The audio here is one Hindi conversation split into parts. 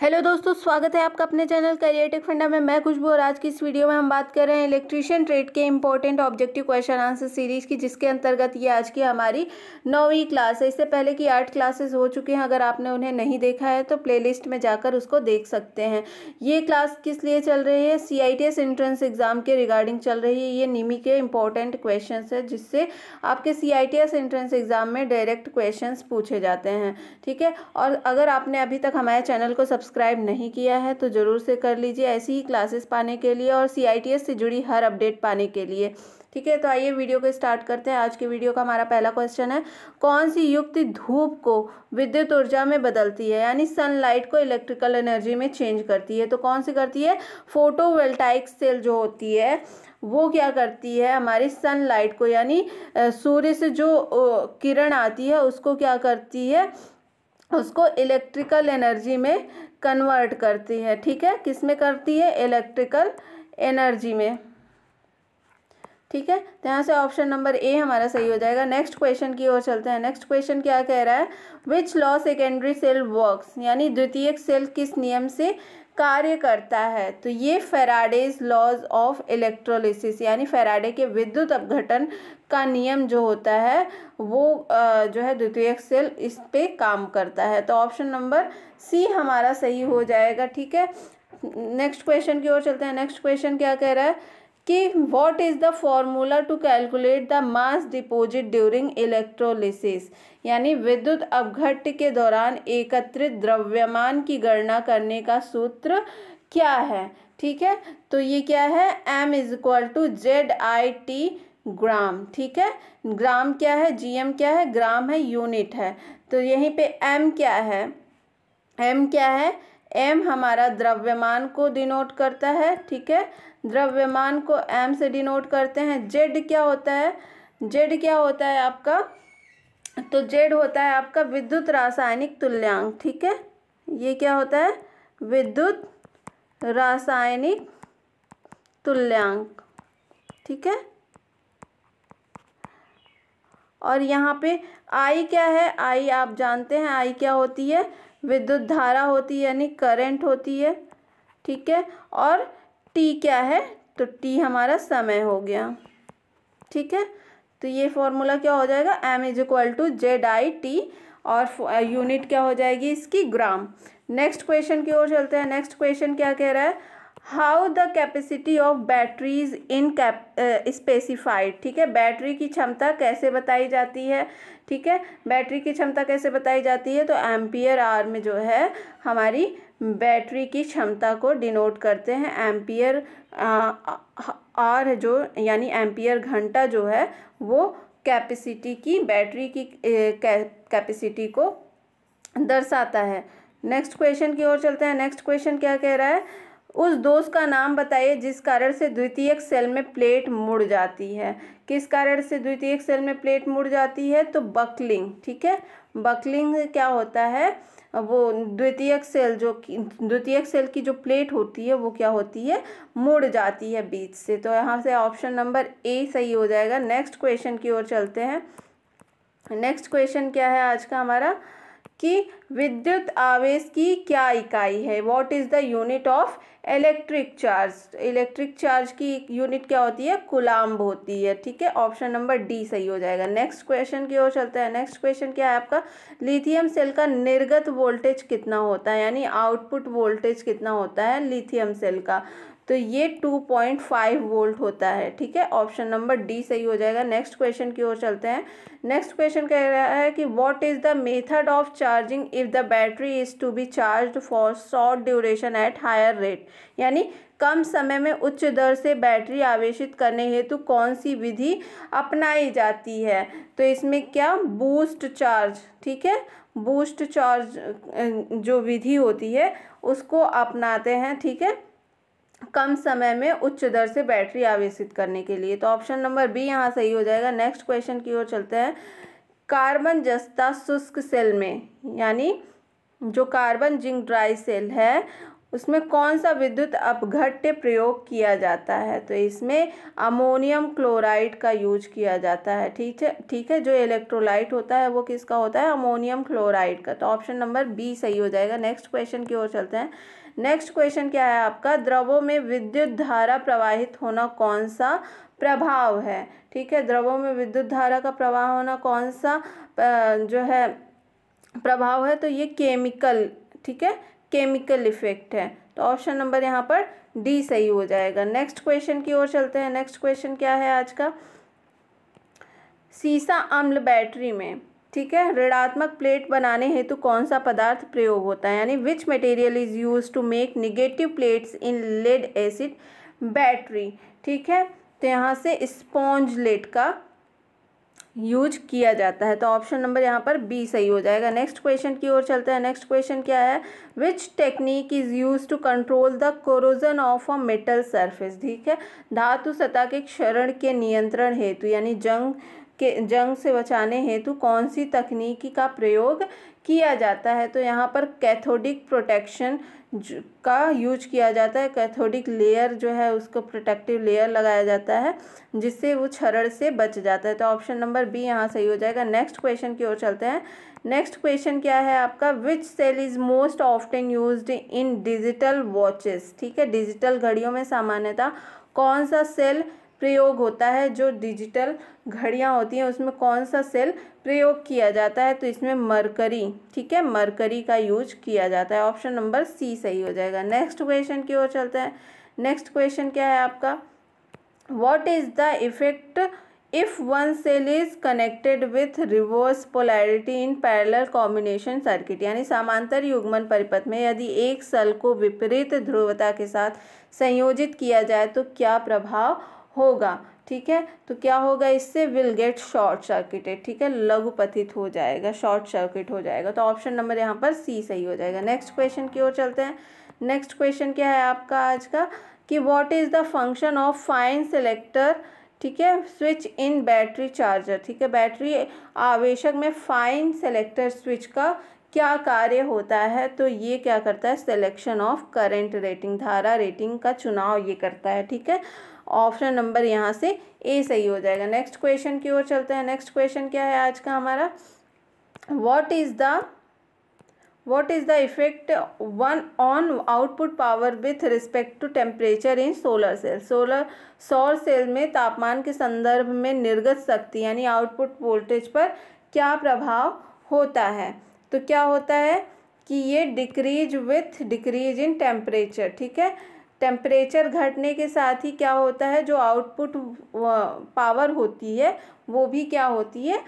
हेलो दोस्तों स्वागत है आपका अपने चैनल करियर टेक फंडा में मैं खुशबू और आज की इस वीडियो में हम बात कर रहे हैं इलेक्ट्रीशियन ट्रेड के important objective question answer series की जिसके अंतर्गत ये आज की हमारी नौवीं क्लास है इससे पहले की आठ क्लासेस हो चुके हैं अगर आपने उन्हें नहीं देखा है तो प्ले में जाकर उसको देख सकते हैं ये क्लास किस लिए चल रही है सी एंट्रेंस एग्ज़ाम के रिगार्डिंग चल रही है ये निमी के इंपॉर्टेंट क्वेश्चन है जिससे आपके सी एंट्रेंस एग्ज़ाम में डायरेक्ट क्वेश्चन पूछे जाते हैं ठीक है और अगर आपने अभी तक हमारे चैनल को सब्सक्राइब सब्सक्राइब नहीं किया है तो ज़रूर से कर लीजिए ऐसी ही क्लासेस पाने के लिए और सी से जुड़ी हर अपडेट पाने के लिए ठीक है तो आइए वीडियो को स्टार्ट करते हैं आज के वीडियो का हमारा पहला क्वेश्चन है कौन सी युक्ति धूप को विद्युत ऊर्जा में बदलती है यानी सनलाइट को इलेक्ट्रिकल एनर्जी में चेंज करती है तो कौन सी करती है फोटोवेल्टाइक सेल जो होती है वो क्या करती है हमारी सनलाइट को यानी सूर्य से जो किरण आती है उसको क्या करती है उसको इलेक्ट्रिकल एनर्जी में कन्वर्ट करती है ठीक है किस में करती है इलेक्ट्रिकल एनर्जी में ठीक है तो यहाँ से ऑप्शन नंबर ए हमारा सही हो जाएगा नेक्स्ट क्वेश्चन की ओर चलते हैं नेक्स्ट क्वेश्चन क्या कह रहा है which law secondary cell works यानी द्वितीय सेल किस नियम से कार्य करता है तो ये फेराडेज लॉज ऑफ इलेक्ट्रोलिसिस यानी फेराडे के विद्युत अपघटन का नियम जो होता है वो जो है द्वितीय सेल इस पे काम करता है तो ऑप्शन नंबर सी हमारा सही हो जाएगा ठीक है नेक्स्ट क्वेश्चन की ओर चलते हैं नेक्स्ट क्वेश्चन क्या कह रहा है कि what is the formula to calculate the mass deposit during electrolysis यानी विद्युत अवघट के दौरान एकत्रित द्रव्यमान की गणना करने का सूत्र क्या है ठीक है तो ये क्या है M is equal to Z I t gram ठीक है ग्राम क्या है जीएम क्या है ग्राम है यूनिट है तो यहीं पे एम क्या है एम क्या है एम हमारा द्रव्यमान को डिनोट करता है ठीक है द्रव्यमान को एम से डिनोट करते हैं जेड क्या होता है जेड क्या होता है आपका तो जेड होता है आपका विद्युत रासायनिक तुल्यांक ठीक है ये क्या होता है विद्युत रासायनिक तुल्यांक ठीक है और यहाँ पे आई क्या है आई आप जानते हैं आई क्या होती है विद्युत धारा होती है यानी करंट होती है ठीक है और टी क्या है तो टी हमारा समय हो गया ठीक है तो ये फॉर्मूला क्या हो जाएगा m is equal to Z I t और यूनिट uh, क्या हो जाएगी इसकी ग्राम नेक्स्ट क्वेश्चन की ओर चलते हैं नेक्स्ट क्वेश्चन क्या कह रहा है how the capacity of batteries in cap specified ठीक है बैटरी की क्षमता कैसे बताई जाती है ठीक है बैटरी की क्षमता कैसे बताई जाती है तो एम्पियर आर में जो है हमारी बैटरी की क्षमता को डिनोट करते हैं एम्पियर आर uh, जो यानी एम्पियर घंटा जो है वो कैपेसिटी की बैटरी की कैपेसिटी uh, को दर्शाता है नेक्स्ट क्वेश्चन की ओर चलते हैं नेक्स्ट क्वेश्चन क्या कह रहा है उस दोष का नाम बताइए जिस कारण से द्वितीयक सेल में प्लेट मुड़ जाती है किस कारण से द्वितीयक सेल में प्लेट मुड़ जाती है तो बकलिंग ठीक है बकलिंग क्या होता है वो द्वितीयक सेल जो द्वितीयक सेल की जो प्लेट होती है वो क्या होती है मुड़ जाती है बीच से तो यहाँ से ऑप्शन नंबर ए सही हो जाएगा नेक्स्ट क्वेश्चन की ओर चलते हैं नेक्स्ट क्वेश्चन क्या है आज का हमारा कि विद्युत आवेश की क्या इकाई है what is the unit of electric charge electric charge की यूनिट क्या होती है कुलाम्ब होती है ठीक है ऑप्शन नंबर डी सही हो जाएगा नेक्स्ट क्वेश्चन की ओर चलते हैं नेक्स्ट क्वेश्चन क्या है आपका लिथियम सेल का निर्गत वोल्टेज कितना होता है यानी आउटपुट वोल्टेज कितना होता है लिथियम सेल का तो ये टू पॉइंट फाइव वोल्ट होता है ठीक है ऑप्शन नंबर डी सही हो जाएगा नेक्स्ट क्वेश्चन की ओर चलते हैं नेक्स्ट क्वेश्चन कह रहा है कि what is the method of charging if the battery is to be charge for short duration at higher rate यानी कम समय में उच्च दर से बैटरी आवेशित करने हेतु कौन सी विधि अपनाई जाती है तो इसमें क्या बूस्ट चार्ज ठीक है बूस्ट चार्ज जो विधि होती है उसको अपनाते हैं ठीक है कम समय में उच्च दर से बैटरी आवेशित करने के लिए तो ऑप्शन नंबर बी यहाँ सही हो जाएगा नेक्स्ट क्वेश्चन की ओर चलते हैं कार्बन जस्ता शुष्क सेल में यानी जो कार्बन जिंक ड्राई सेल है उसमें कौन सा विद्युत अपघट्य प्रयोग किया जाता है तो इसमें अमोनियम क्लोराइड का यूज किया जाता है ठीक है ठीक है जो इलेक्ट्रोलाइट होता है वो किसका होता है अमोनियम क्लोराइड का तो ऑप्शन नंबर बी सही हो जाएगा नेक्स्ट क्वेश्चन की ओर चलते हैं नेक्स्ट क्वेश्चन क्या है आपका द्रवों में विद्युत धारा प्रवाहित होना कौन सा प्रभाव है ठीक है द्रवों में विद्युत धारा का प्रवाह होना कौन सा जो है प्रभाव है तो ये केमिकल ठीक है केमिकल इफेक्ट है तो ऑप्शन नंबर यहाँ पर डी सही हो जाएगा नेक्स्ट क्वेश्चन की ओर चलते हैं नेक्स्ट क्वेश्चन क्या है आज का सीसा अम्ल बैटरी में ठीक है ऋणात्मक प्लेट बनाने हेतु कौन सा पदार्थ प्रयोग होता है यानी which material is use to make negative plates in lead acid battery ठीक है तो यहाँ से स्पॉन्ज लेट का यूज किया जाता है तो ऑप्शन नंबर यहाँ पर बी सही हो जाएगा नेक्स्ट क्वेश्चन की ओर चलते हैं नेक्स्ट क्वेश्चन क्या है which technique is use to control the corrosion of a metal surface ठीक है धातु सतह के क्षरण के नियंत्रण हेतु यानी जंग के जंग से बचाने हेतु कौन सी तकनीकी का प्रयोग किया जाता है तो यहाँ पर कैथोडिक प्रोटेक्शन का यूज किया जाता है कैथोडिक लेयर जो है उसको प्रोटेक्टिव लेयर लगाया जाता है जिससे वो छरड़ से बच जाता है तो ऑप्शन नंबर बी यहाँ सही हो जाएगा नेक्स्ट क्वेश्चन की ओर चलते हैं नेक्स्ट क्वेश्चन क्या है आपका which cell is most often use in digital watches ठीक है डिजिटल घड़ियों में सामान्यतः कौन सा सेल प्रयोग होता है जो डिजिटल घड़ियाँ होती हैं उसमें कौन सा सेल प्रयोग किया जाता है तो इसमें मरकरी ठीक है मरकरी का यूज किया जाता है ऑप्शन नंबर सी सही हो जाएगा नेक्स्ट क्वेश्चन की ओर चलते हैं नेक्स्ट क्वेश्चन क्या है आपका what is the effect if one cell is connected with reverse polarity in parallel combination circuit यानी समांतर युग्मन परिपथ में यदि एक सेल को विपरीत ध्रुवता के साथ संयोजित किया जाए तो क्या प्रभाव होगा ठीक है तो क्या होगा इससे विल गेट शॉर्ट सर्किटेड ठीक है लघुपथित हो जाएगा शॉर्ट सर्किट हो जाएगा तो ऑप्शन नंबर यहाँ पर सी सही हो जाएगा नेक्स्ट क्वेश्चन की ओर चलते हैं नेक्स्ट क्वेश्चन क्या है आपका आज का कि what is the function of fine selector ठीक है स्विच इन बैटरी चार्जर ठीक है बैटरी आवेशक में फाइन सेलेक्टर स्विच का क्या कार्य होता है तो ये क्या करता है सिलेक्शन ऑफ करेंट रेटिंग धारा रेटिंग का चुनाव ये करता है ठीक है ऑप्शन नंबर यहाँ से ए सही हो जाएगा नेक्स्ट क्वेश्चन की ओर चलते हैं नेक्स्ट क्वेश्चन क्या है आज का हमारा what is the what is the effect one on output power with respect to temperature in solar cell solar सौर सेल में तापमान के संदर्भ में निर्गत शक्ति यानी आउटपुट वोल्टेज पर क्या प्रभाव होता है तो क्या होता है कि ये decrease with decrease in temperature ठीक है टेम्परेचर घटने के साथ ही क्या होता है जो आउटपुट पावर होती है वो भी क्या होती है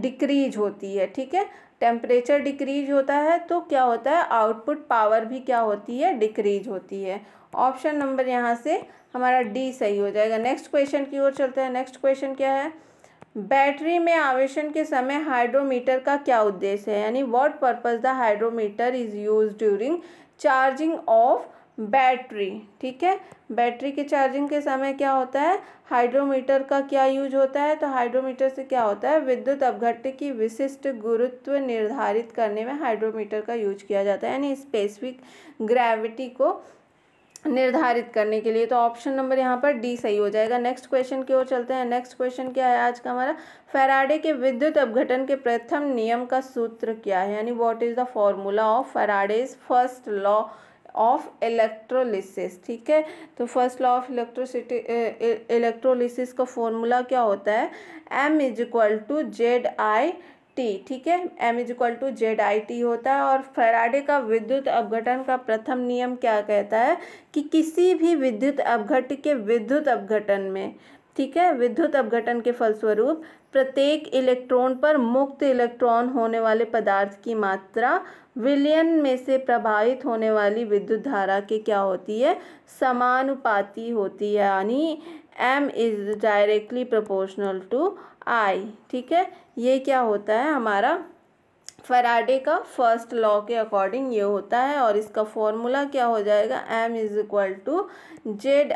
डिक्रीज होती है ठीक है टेम्परेचर डिक्रीज होता है तो क्या होता है आउटपुट पावर भी क्या होती है डिक्रीज होती है ऑप्शन नंबर यहाँ से हमारा डी सही हो जाएगा नेक्स्ट क्वेश्चन की ओर चलते हैं नेक्स्ट क्वेश्चन क्या है बैटरी में आवेशन के समय हाइड्रोमीटर का क्या उद्देश्य है यानी what purpose the hydrometer is use during charging of battery ठीक है बैटरी के चार्जिंग के समय क्या होता है हाइड्रोमीटर का क्या यूज होता है तो हाइड्रोमीटर से क्या होता है विद्युत अपघट्य की विशिष्ट गुरुत्व निर्धारित करने में हाइड्रोमीटर का यूज किया जाता है यानी स्पेसिफिक ग्रेविटी को निर्धारित करने के लिए तो ऑप्शन नंबर यहाँ पर डी सही हो जाएगा नेक्स्ट क्वेश्चन की ओर चलते हैं नेक्स्ट क्वेश्चन क्या है आज का हमारा फेराडे के विद्युत अपघटन के प्रथम नियम का सूत्र क्या है यानी what is the formula of Faraday's first law of electrolysis ठीक है तो first law of electricity electrolysis का फॉर्मूला क्या होता है M is equal to Z I T ठीक है M is equal to Z I t होता है और फराडे का विद्युत अपघटन का प्रथम नियम क्या कहता है कि किसी भी विद्युत अपघट के विद्युत अपघटन में ठीक है विद्युत अपघटन के फलस्वरूप प्रत्येक इलेक्ट्रॉन पर मुक्त इलेक्ट्रॉन होने वाले पदार्थ की मात्रा विलयन में से प्रभावित होने वाली विद्युत धारा के क्या होती है समानुपाती होती है यानी m is directly proportional to i ठीक है ये क्या होता है हमारा फराडे का फर्स्ट लॉ के अकॉर्डिंग ये होता है और इसका फॉर्मूला क्या हो जाएगा m is equal to Z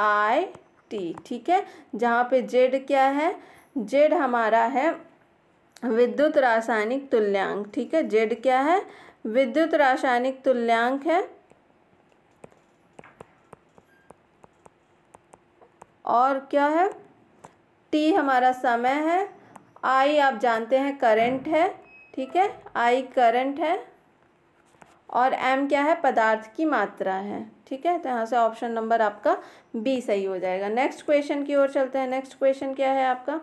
I T ठीक है जहाँ पे जेड क्या है जेड हमारा है विद्युत रासायनिक तुल्यांक ठीक है जेड क्या है विद्युत रासायनिक तुल्यांक है और क्या है टी हमारा समय है आई आप जानते हैं करंट है ठीक है आई करंट है और एम क्या है पदार्थ की मात्रा है ठीक है तो यहाँ से ऑप्शन नंबर आपका बी सही हो जाएगा नेक्स्ट क्वेश्चन की ओर चलते हैं नेक्स्ट क्वेश्चन क्या है आपका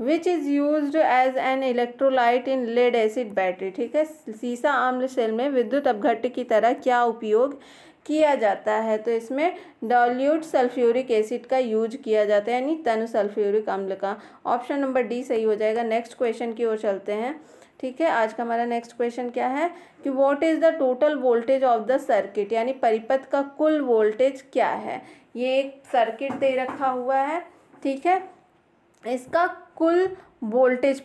which is use as an electrolyte in lead acid battery ठीक है सीसा आम्ल सेल में विद्युत अपघट की तरह क्या उपयोग किया जाता है तो इसमें डॉल्यूट सल्फ्यूरिक एसिड का यूज किया जाता है यानी तनु सल्फ्यूरिक अम्ल का ऑप्शन नंबर डी सही हो जाएगा नेक्स्ट क्वेश्चन की ओर चलते हैं ठीक है आज का हमारा नेक्स्ट क्वेश्चन क्या है कि what is the total voltage of the circuit यानी परिपथ का कुल वोल्टेज क्या है ये एक सर्किट दे रखा हुआ है ठीक है इसका कुल वोल्टेज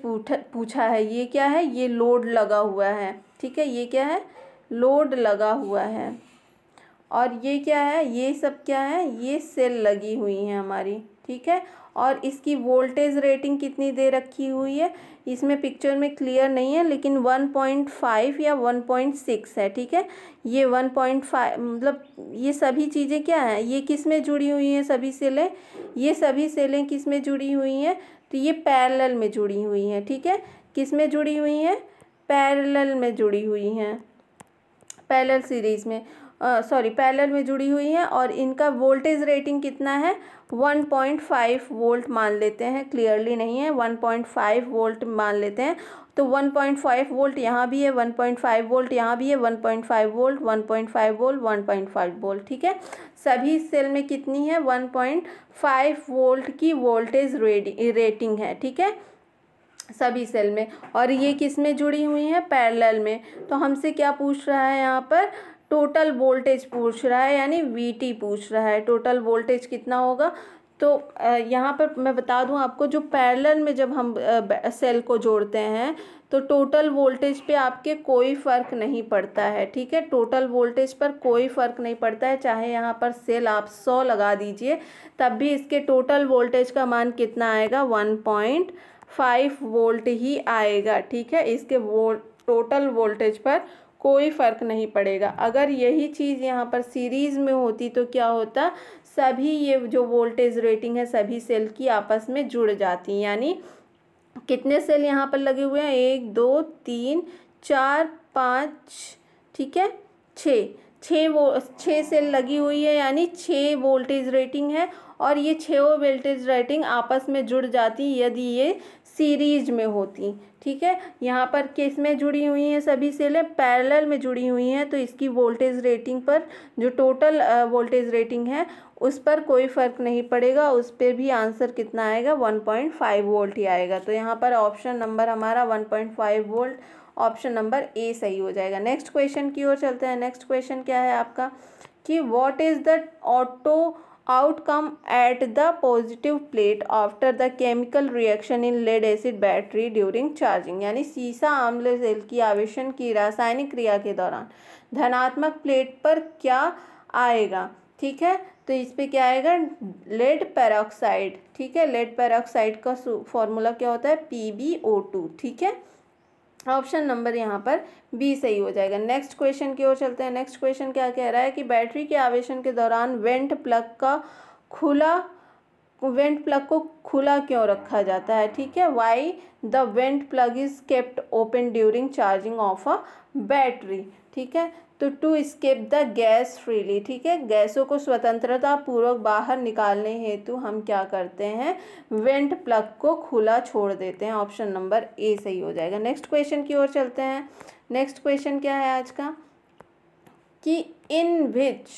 पूछा है ये क्या है ये लोड लगा हुआ है ठीक है ये क्या है लोड लगा हुआ है और ये क्या है ये सब क्या है ये सेल लगी हुई है हमारी ठीक है और इसकी वोल्टेज रेटिंग कितनी दे रखी हुई है इसमें पिक्चर में क्लियर नहीं है लेकिन 1.5 या 1.6 है ठीक है ये 1.5 मतलब ये सभी चीज़ें क्या हैं ये किस में जुड़ी हुई हैं सभी सेलें ये सभी सेलें किस में जुड़ी हुई हैं तो ये पैरेलल में जुड़ी हुई हैं ठीक है किस में जुड़ी हुई हैं पैरेलल में जुड़ी हुई हैं पैरेलल सीरीज़ में सॉरी पैरेलल में जुड़ी हुई हैं और इनका वोल्टेज रेटिंग कितना है 1.5 वोल्ट मान लेते हैं क्लियरली नहीं है 1.5 वोल्ट मान लेते हैं तो 1.5 वोल्ट यहाँ भी है 1.5 वोल्ट यहाँ भी है 1.5 वोल्ट 1.5 वोल्ट 1.5 वोल्ट ठीक है सभी सेल में कितनी है 1.5 वोल्ट की वोल्टेज रेटिंग है ठीक है सभी सेल में और ये किस में जुड़ी हुई हैं पैरेलल में तो हमसे क्या पूछ रहा है यहाँ पर टोटल वोल्टेज पूछ रहा है यानी वी पूछ रहा है टोटल वोल्टेज कितना होगा तो यहाँ पर मैं बता दूँ आपको जो पैरलर में जब हम सेल को जोड़ते हैं तो टोटल वोल्टेज पे आपके कोई फ़र्क नहीं पड़ता है ठीक है टोटल वोल्टेज पर कोई फ़र्क नहीं पड़ता है चाहे यहाँ पर सेल आप सौ लगा दीजिए तब भी इसके टोटल वोल्टेज का मान कितना आएगा वन पॉइंट फाइव वोल्ट ही आएगा ठीक है इसके वो टोटल वोल्टेज पर कोई फ़र्क नहीं पड़ेगा अगर यही चीज़ यहाँ पर सीरीज़ में होती तो क्या होता सभी ये जो वोल्टेज रेटिंग है सभी सेल की आपस में जुड़ जाती यानी कितने सेल यहाँ पर लगे हुए हैं एक दो तीन चार पाँच ठीक है छः छः वो छः सेल लगी हुई है यानी छः वोल्टेज रेटिंग है और ये छः वोल्टेज रेटिंग आपस में जुड़ जाती यदि ये सीरीज में होती ठीक है यहाँ पर किस में जुड़ी हुई हैं सभी सेलें पैरेलल में जुड़ी हुई हैं तो इसकी वोल्टेज रेटिंग पर जो टोटल वोल्टेज रेटिंग है उस पर कोई फ़र्क नहीं पड़ेगा उस पर भी आंसर कितना आएगा वन पॉइंट फाइव वोल्ट ही आएगा तो यहाँ पर ऑप्शन नंबर हमारा one point five volt option number A सही हो जाएगा नेक्स्ट क्वेश्चन की ओर चलते हैं नेक्स्ट क्वेश्चन क्या है आपका कि what is the auto outcome at the positive plate after the chemical reaction in lead acid battery during charging यानी सीसा आम्ल सेल की आवेशन की रासायनिक क्रिया के दौरान धनात्मक प्लेट पर क्या आएगा ठीक है तो इस पर क्या आएगा लेड पैरॉक्साइड ठीक है लेड पैरॉक्साइड का फॉर्मूला क्या होता है पी बी ओ टू ठीक है ऑप्शन नंबर यहाँ पर बी सही हो जाएगा नेक्स्ट क्वेश्चन की ओर चलते हैं नेक्स्ट क्वेश्चन क्या कह रहा है कि बैटरी के आवेशन के दौरान वेंट प्लग का खुला वेंट प्लग को खुला क्यों रखा जाता है ठीक है why the vent plug is kept open during charging of a battery ठीक है तो to escape the gas freely ठीक है गैसों को स्वतंत्रता पूर्वक बाहर निकालने हेतु हम क्या करते हैं वेंट प्लग को खुला छोड़ देते हैं ऑप्शन नंबर ए सही हो जाएगा नेक्स्ट क्वेश्चन की ओर चलते हैं नेक्स्ट क्वेश्चन क्या है आज का कि in which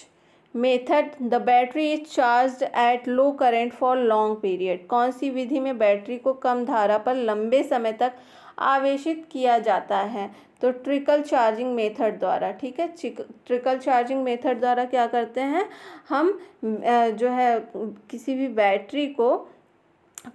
method the battery is charge at low current for long period कौन सी विधि में बैटरी को कम धारा पर लंबे समय तक आवेशित किया जाता है तो ट्रिकल चार्जिंग मेथड द्वारा ठीक है ट्रिकल चार्जिंग मेथड द्वारा क्या करते हैं हम जो है किसी भी बैटरी को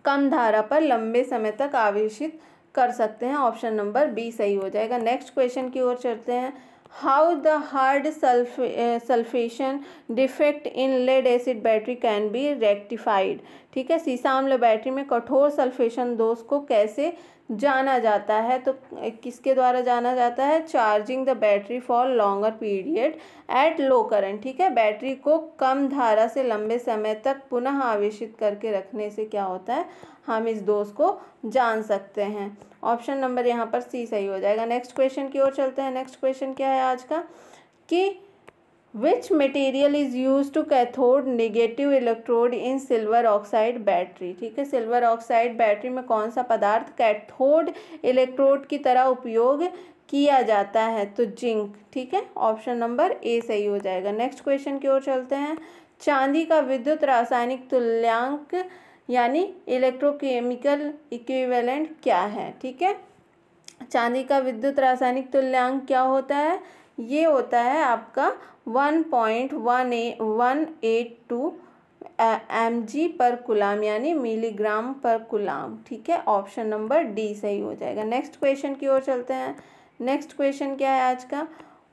कम धारा पर लंबे समय तक आवेशित कर सकते हैं ऑप्शन नंबर बी सही हो जाएगा नेक्स्ट क्वेश्चन की ओर चलते हैं how the hard sulphation defect in lead acid battery can be rectified ठीक है सीसा अम्ल बैटरी में कठोर सल्फेशन दोष को कैसे जाना जाता है तो किसके द्वारा जाना जाता है charging the battery for longer period at low current ठीक है बैटरी को कम धारा से लंबे समय तक पुनः आवेशित करके रखने से क्या होता है हम इस दोष को जान सकते हैं ऑप्शन नंबर यहाँ पर सी सही हो जाएगा नेक्स्ट क्वेश्चन की ओर चलते हैं नेक्स्ट क्वेश्चन क्या है आज का कि which material is use to cathode negative electrode in silver oxide battery ठीक है सिल्वर ऑक्साइड बैटरी में कौन सा पदार्थ कैथोड इलेक्ट्रोड की तरह उपयोग किया जाता है तो जिंक ठीक है ऑप्शन नंबर ए सही हो जाएगा नेक्स्ट क्वेश्चन की ओर चलते हैं चांदी का विद्युत रासायनिक तुल्यांक यानी इलेक्ट्रोकेमिकल इक्विवेलेंट क्या है ठीक है चांदी का विद्युत रासायनिक तुल्यांक क्या होता है ये होता है आपका one point one A one eight two M G पर गुलाम यानी मिलीग्राम पर गुलाम ठीक है ऑप्शन नंबर डी सही हो जाएगा नेक्स्ट क्वेश्चन की ओर चलते हैं नेक्स्ट क्वेश्चन क्या है आज का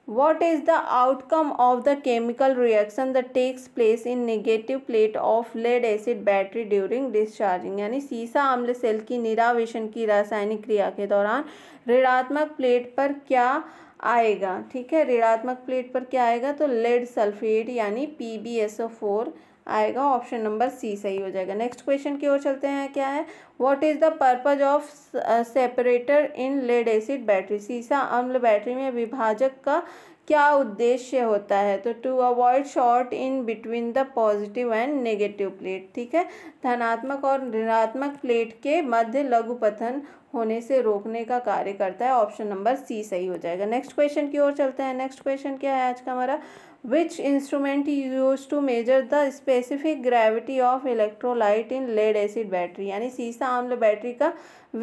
what is the outcome of the chemical reaction the takes place in negative plate of lead acid battery during discharging यानी सीसा आम्ल सेल की निरावेशन की रासायनिक क्रिया के दौरान ऋणात्मक प्लेट पर क्या आएगा ठीक है ऋणात्मक प्लेट पर क्या आएगा तो लेड सल्फेट यानी P B S O four आएगा ऑप्शन नंबर सी सही हो जाएगा नेक्स्ट क्वेश्चन की ओर चलते हैं क्या है what is the purpose of separator in lead acid battery सीसा अम्ल बैटरी में विभाजक का क्या उद्देश्य होता है तो to avoid short in between the positive and negative plate ठीक है धनात्मक और ऋणात्मक प्लेट के मध्य पथन होने से रोकने का कार्य करता है ऑप्शन नंबर सी सही हो जाएगा नेक्स्ट क्वेश्चन की ओर चलते हैं नेक्स्ट क्वेश्चन क्या है आज का हमारा which instrument use to measure the specific gravity of electrolyte in lead acid battery यानी सीसा आम्ल बैटरी का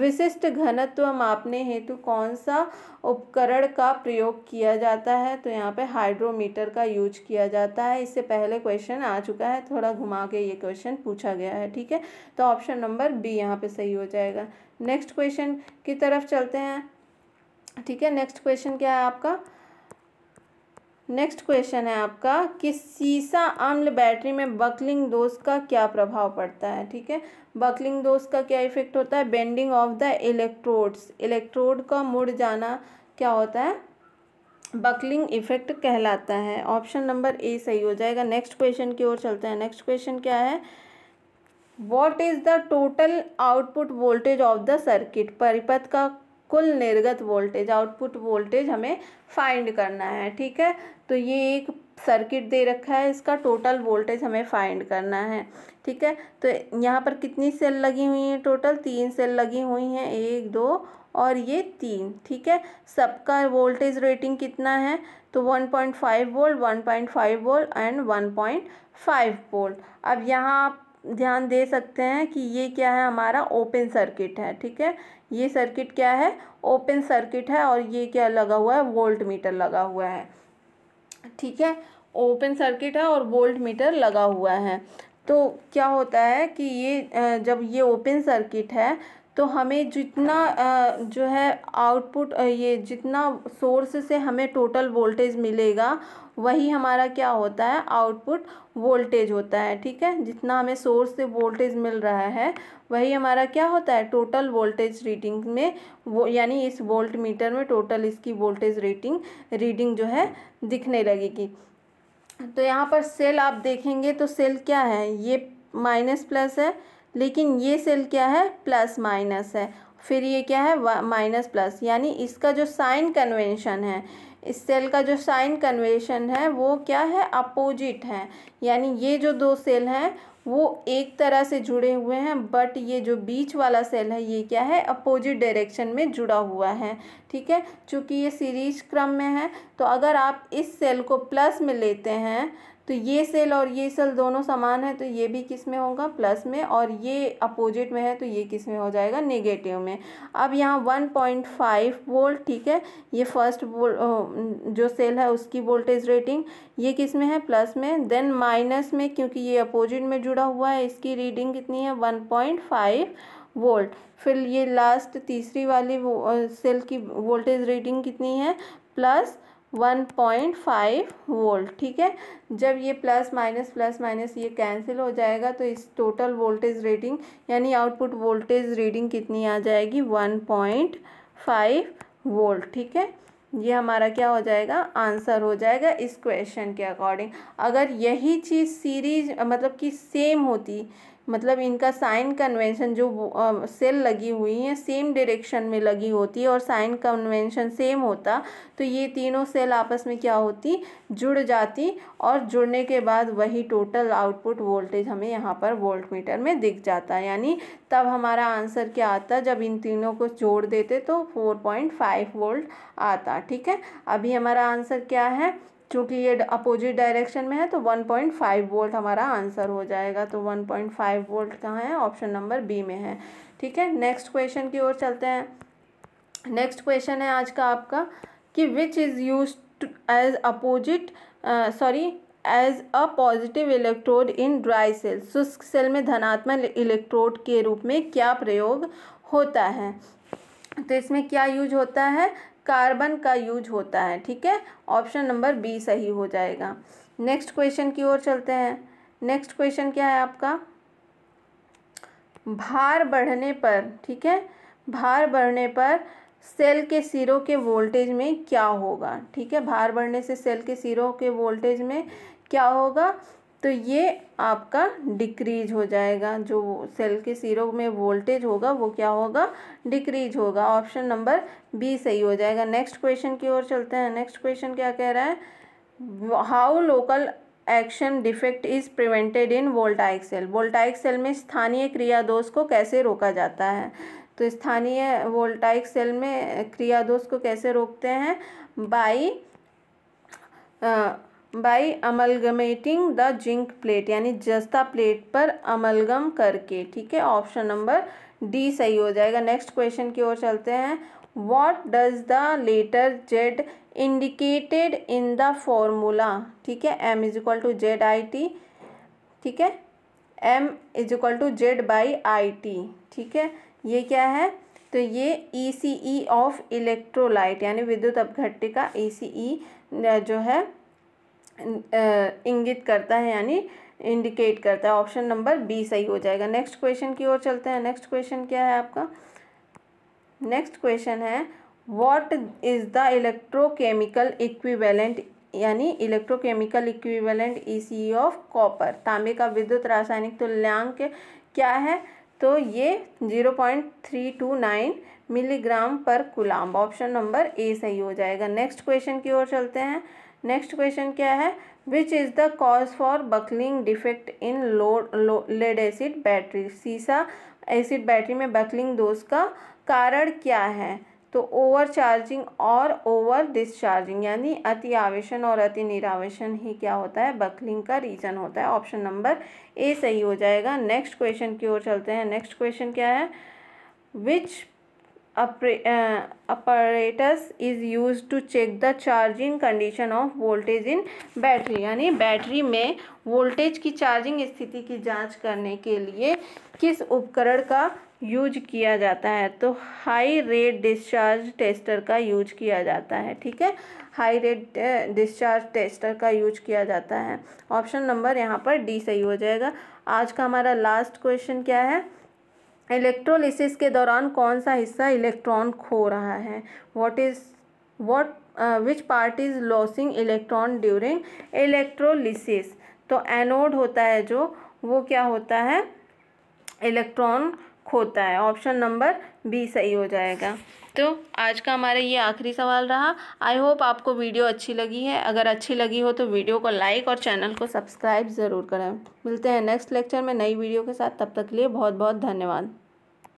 विशिष्ट घनत्व मापने हेतु कौन सा उपकरण का प्रयोग किया जाता है तो यहाँ पे हाइड्रोमीटर का यूज किया जाता है इससे पहले क्वेश्चन आ चुका है थोड़ा घुमा के ये क्वेश्चन पूछा गया है ठीक है तो ऑप्शन नंबर बी यहाँ पे सही हो जाएगा नेक्स्ट क्वेश्चन की तरफ चलते हैं ठीक है नेक्स्ट क्वेश्चन क्या है आपका नेक्स्ट क्वेश्चन है आपका कि सीसा अम्ल बैटरी में बकलिंग दोष का क्या प्रभाव पड़ता है ठीक है बकलिंग दोष का क्या इफेक्ट होता है bending of the electrodes electrode का मुड़ जाना क्या होता है बकलिंग इफेक्ट कहलाता है ऑप्शन नंबर ए सही हो जाएगा नेक्स्ट क्वेश्चन की ओर चलते हैं नेक्स्ट क्वेश्चन क्या है what is the total output voltage of the circuit परिपथ का कुल निर्गत वोल्टेज आउटपुट वोल्टेज हमें फाइंड करना है ठीक है तो ये एक सर्किट दे रखा है इसका टोटल वोल्टेज हमें फाइंड करना है ठीक है तो यहाँ पर कितनी सेल लगी हुई हैं टोटल तीन सेल लगी हुई हैं एक दो और ये तीन ठीक है सबका वोल्टेज रेटिंग कितना है तो 1.5 volt five volt and 1.5 volt अब यहाँ आप ध्यान दे सकते हैं कि ये क्या है हमारा ओपन सर्किट है ठीक है ये सर्किट क्या है ओपन सर्किट है और ये क्या लगा हुआ है वोल्ट मीटर लगा हुआ है ठीक है ओपन सर्किट है और वोल्ट मीटर लगा हुआ है तो क्या होता है कि ये जब ये ओपन सर्किट है तो हमें जितना जो है आउटपुट ये जितना सोर्स से हमें टोटल वोल्टेज मिलेगा वही हमारा क्या होता है आउटपुट वोल्टेज होता है ठीक है जितना हमें सोर्स से वोल्टेज मिल रहा है वही हमारा क्या होता है टोटल वोल्टेज रीडिंग में वो यानी इस वोल्ट मीटर में टोटल इसकी वोल्टेज रेटिंग रीडिंग जो है दिखने लगेगी तो यहाँ पर सेल आप देखेंगे तो सेल क्या है ये माइनस प्लस है लेकिन ये सेल क्या है प्लस माइनस है फिर ये क्या है माइनस प्लस यानी इसका जो साइन कन्वेंशन है इस सेल का जो साइन कन्वेंशन है वो क्या है अपोजिट है यानी ये जो दो सेल हैं वो एक तरह से जुड़े हुए हैं बट ये जो बीच वाला सेल है ये क्या है अपोजिट डायरेक्शन में जुड़ा हुआ है ठीक है चूँकि ये सीरीज क्रम में है तो अगर आप इस सेल को प्लस में लेते हैं तो ये सेल और ये सेल दोनों समान है तो ये भी किस में होगा प्लस में और ये अपोजिट में है तो ये किस में हो जाएगा नेगेटिव में अब यहाँ वन पॉइंट फाइव वोल्ट ठीक है ये फर्स्ट जो सेल है उसकी वोल्टेज रेटिंग ये किस में है प्लस में देन माइनस में क्योंकि ये अपोजिट में जुड़ा हुआ है इसकी रीडिंग कितनी है फाइव वोल्ट फिर ये लास्ट तीसरी वाली सेल की वोल्टेज रेटिंग कितनी है plus one point five volt ठीक है जब ये प्लस माइनस प्लस माइनस ये कैंसिल हो जाएगा तो इस टोटल वोल्टेज रीडिंग यानी आउटपुट वोल्टेज रीडिंग कितनी आ जाएगी वन पॉइंट फाइव वोल्ट ठीक है ये हमारा क्या हो जाएगा आंसर हो जाएगा इस क्वेश्चन के अकॉर्डिंग अगर यही चीज़ सीरीज मतलब कि सेम होती मतलब इनका साइन कन्वेंशन जो सेल लगी हुई है सेम डायरेक्शन में लगी होती है और साइन कन्वेंशन सेम होता तो ये तीनों सेल आपस में क्या होती जुड़ जाती और जुड़ने के बाद वही टोटल आउटपुट वोल्टेज हमें यहाँ पर वोल्ट मीटर में दिख जाता है यानी तब हमारा आंसर क्या आता जब इन तीनों को जोड़ देते तो फोर पॉइंट फाइव वोल्ट आता ठीक है अभी हमारा आंसर क्या है चूँकि ये अपोजिट डायरेक्शन में है तो 1.5 वोल्ट हमारा आंसर हो जाएगा तो 1.5 वोल्ट कहाँ है ऑप्शन नंबर बी में है ठीक है नेक्स्ट क्वेश्चन की ओर चलते हैं नेक्स्ट क्वेश्चन है आज का आपका कि which is use as opposite sorry as a positive electrode in dry cell शुष्क सेल में धनात्मक इलेक्ट्रोड के रूप में क्या प्रयोग होता है तो इसमें क्या यूज होता है कार्बन का यूज होता है ठीक है ऑप्शन नंबर बी सही हो जाएगा नेक्स्ट क्वेश्चन की ओर चलते हैं नेक्स्ट क्वेश्चन क्या है आपका भार बढ़ने पर ठीक है भार बढ़ने पर सेल के सिरों के वोल्टेज में क्या होगा ठीक है भार बढ़ने से सेल के सिरों के वोल्टेज में क्या होगा तो ये आपका डिक्रीज हो जाएगा जो सेल के सिरों में वोल्टेज होगा वो क्या होगा डिक्रीज होगा ऑप्शन नंबर बी सही हो जाएगा नेक्स्ट क्वेश्चन की ओर चलते हैं नेक्स्ट क्वेश्चन क्या कह रहा है how local action defect is prevented in voltaic cell voltaic cell में स्थानीय क्रिया दोष को कैसे रोका जाता है तो स्थानीय वोल्टाइक सेल में क्रिया दोष को कैसे रोकते हैं by by amalgamating the zinc plate यानी जस्ता प्लेट पर अमलगम करके ठीक है ऑप्शन नंबर डी सही हो जाएगा नेक्स्ट क्वेश्चन की ओर चलते हैं what does the letter Z indicated in the formula ठीक है M is equal to Z I T ठीक है M is equal to Z by I T ठीक है ये क्या है तो ये ई सी ई ऑफ इलेक्ट्रोलाइट यानी विद्युत अपघट्य का ई सी ई जो है इंगित करता है यानी इंडिकेट करता है ऑप्शन नंबर बी सही हो जाएगा नेक्स्ट क्वेश्चन की ओर चलते हैं नेक्स्ट क्वेश्चन क्या है आपका नेक्स्ट क्वेश्चन है what is the electrochemical equivalent यानी electrochemical equivalent E of copper तांबे का विद्युत रासायनिक तुल्यांक क्या है तो ये zero point three two nine milligram per coulomb option number A सही हो जाएगा नेक्स्ट क्वेश्चन की ओर चलते हैं नेक्स्ट क्वेश्चन क्या है which is the cause for buckling defect in load lead acid battery सीसा एसिड बैटरी में बकलिंग दोष का कारण क्या है तो ओवर चार्जिंग और ओवर डिस्चार्जिंग यानी अति आवेशन और अति निरावेशन ही क्या होता है बकलिंग का रीजन होता है ऑप्शन नंबर ए सही हो जाएगा नेक्स्ट क्वेश्चन की ओर चलते हैं नेक्स्ट क्वेश्चन क्या है which apparatus is use to check the charging condition of voltage in battery यानी बैटरी में वोल्टेज की चार्जिंग स्थिति की जांच करने के लिए किस उपकरण का यूज किया जाता है तो हाई रेट डिस्चार्ज टेस्टर का यूज किया जाता है ठीक है हाई रेट डिस्चार्ज टेस्टर का यूज किया जाता है ऑप्शन नंबर यहाँ पर डी सही हो जाएगा आज का हमारा लास्ट क्वेश्चन क्या है इलेक्ट्रोलिसिस के दौरान कौन सा हिस्सा इलेक्ट्रॉन खो रहा है what is what which part is losing electron during electrolysis तो एनोड होता है जो वो क्या होता है इलेक्ट्रॉन खोता है ऑप्शन नंबर बी सही हो जाएगा तो आज का हमारा ये आखिरी सवाल रहा आई होप आपको वीडियो अच्छी लगी है अगर अच्छी लगी हो तो वीडियो को लाइक और चैनल को सब्सक्राइब ज़रूर करें मिलते हैं नेक्स्ट लेक्चर में नई वीडियो के साथ तब तक के लिए बहुत बहुत धन्यवाद